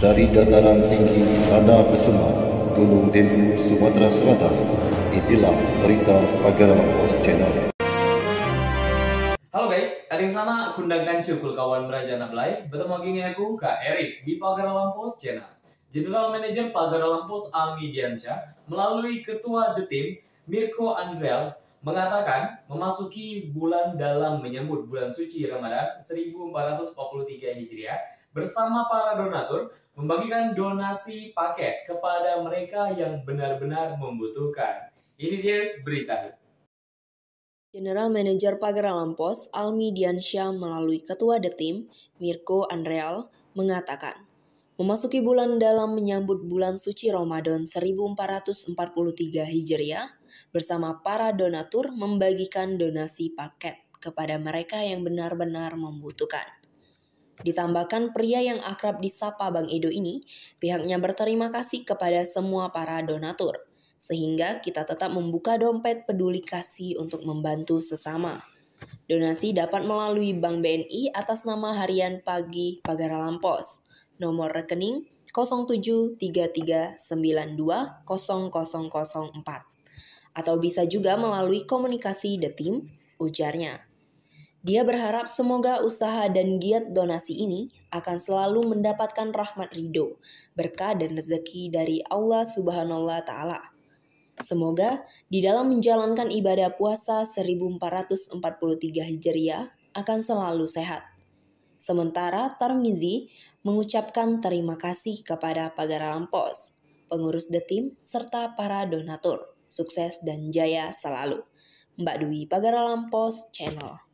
dari dataran tinggi Tanah Besema, Gunung Dembu, Sumatera Selatan. Inilah berita Pagar Post Channel. Halo guys, ada yang sana kundangkan cukul kawan Raja Nablai, bertemu lagi dengan aku Kak Erik di Pagar Post Channel. General Manager Pagar Post Almi Diansyah melalui Ketua Detim Mirko Andreal mengatakan memasuki bulan dalam menyambut bulan suci Ramadan 1443 Hijriah bersama para donatur membagikan donasi paket kepada mereka yang benar-benar membutuhkan. Ini dia berita. General Manager Pagar Pos Almi Diansyah melalui Ketua The Team, Mirko Andreal mengatakan, memasuki bulan dalam menyambut bulan suci Ramadan 1443 Hijriah, bersama para donatur membagikan donasi paket kepada mereka yang benar-benar membutuhkan. Ditambahkan pria yang akrab disapa Bang Edo ini, pihaknya berterima kasih kepada semua para donatur, sehingga kita tetap membuka dompet peduli kasih untuk membantu sesama. Donasi dapat melalui Bank BNI atas nama harian pagi Pagara Lampos. Nomor rekening 0733920004 atau bisa juga melalui komunikasi The Team, ujarnya. Dia berharap semoga usaha dan giat donasi ini akan selalu mendapatkan rahmat ridho, berkah dan rezeki dari Allah Subhanahu taala. Semoga di dalam menjalankan ibadah puasa 1443 Hijriah akan selalu sehat. Sementara Tarmizi mengucapkan terima kasih kepada Pagara Lampos, pengurus Detim, serta para donatur. Sukses dan jaya selalu. Mbak Dwi Pagara Lampos Channel.